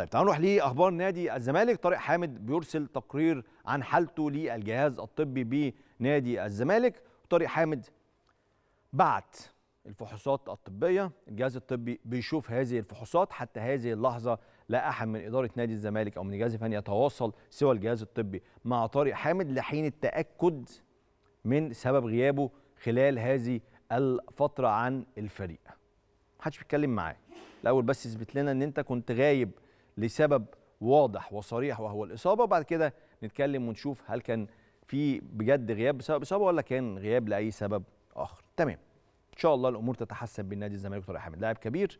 طيب تعالوا نروح لاخبار نادي الزمالك طارق حامد بيرسل تقرير عن حالته للجهاز الطبي بنادي الزمالك طارق حامد بعت الفحوصات الطبيه الجهاز الطبي بيشوف هذه الفحوصات حتى هذه اللحظه لا احد من اداره نادي الزمالك او من الجهاز الفني يتواصل سوى الجهاز الطبي مع طارق حامد لحين التاكد من سبب غيابه خلال هذه الفتره عن الفريق محدش بيتكلم معاه الاول بس اثبت لنا ان انت كنت غايب لسبب واضح وصريح وهو الاصابه وبعد كده نتكلم ونشوف هل كان في بجد غياب بسبب اصابه ولا كان غياب لاي سبب اخر تمام ان شاء الله الامور تتحسن بالنادي الزمالك طارق حامد لاعب كبير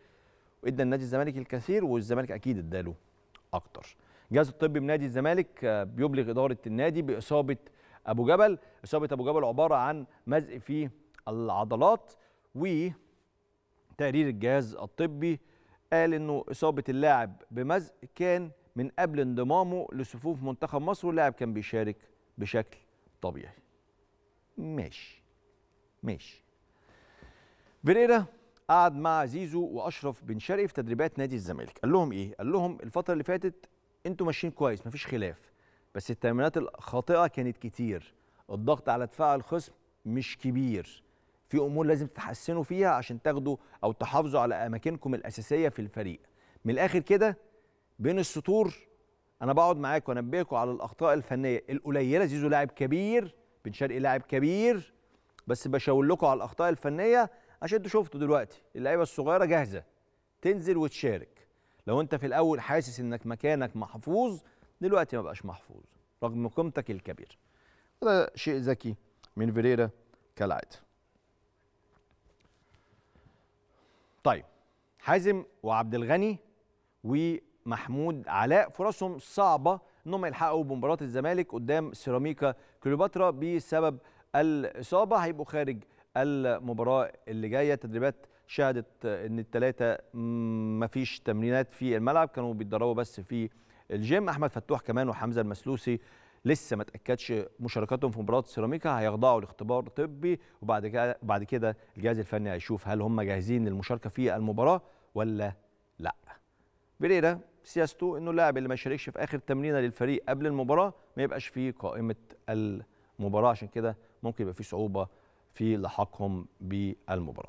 وادى النادي الزمالك الكثير والزمالك اكيد اداله اكتر الجهاز الطبي بنادي الزمالك بيبلغ اداره النادي باصابه ابو جبل اصابه ابو جبل عباره عن مزق في العضلات وتقرير الجهاز الطبي قال انه اصابه اللاعب بمزق كان من قبل انضمامه لصفوف منتخب مصر واللاعب كان بيشارك بشكل طبيعي ماشي ماشي فيريرا قعد مع زيزو واشرف بن شرقي في تدريبات نادي الزمالك قال لهم ايه قال لهم الفتره اللي فاتت انتوا ماشيين كويس مفيش خلاف بس التمرينات الخاطئه كانت كتير الضغط على دفاع الخصم مش كبير في امور لازم تتحسنوا فيها عشان تاخدوا او تحافظوا على اماكنكم الاساسيه في الفريق من الاخر كده بين السطور انا بقعد معاكم وانبهكم على الاخطاء الفنيه القليله زيزو لاعب كبير بن شرقي لاعب كبير بس بشاور لكم على الاخطاء الفنيه عشان انتوا شفتوا دلوقتي اللعيبه الصغيره جاهزه تنزل وتشارك لو انت في الاول حاسس انك مكانك محفوظ دلوقتي ما بقاش محفوظ رغم قيمتك الكبيره ده شيء ذكي من فيريرا كالعاده طيب حازم وعبد الغني ومحمود علاء فرصهم صعبه انهم يلحقوا بمباراه الزمالك قدام سيراميكا كليوباترا بسبب الاصابه هيبقوا خارج المباراه اللي جايه تدريبات شهدت ان الثلاثه مفيش تمرينات في الملعب كانوا بيتدربوا بس في الجيم احمد فتوح كمان وحمزه المسلوسي لسه ما تاكدش مشاركتهم في مباراه سيراميكا هيخضعوا لاختبار طبي وبعد كده بعد كده الجهاز الفني هيشوف هل هم جاهزين للمشاركه في المباراه ولا لا بيريرا سياسته انه اللاعب اللي ما يشاركش في اخر تمرينه للفريق قبل المباراه ما يبقاش في قائمه المباراه عشان كده ممكن يبقى في صعوبه في لحاقهم بالمباراه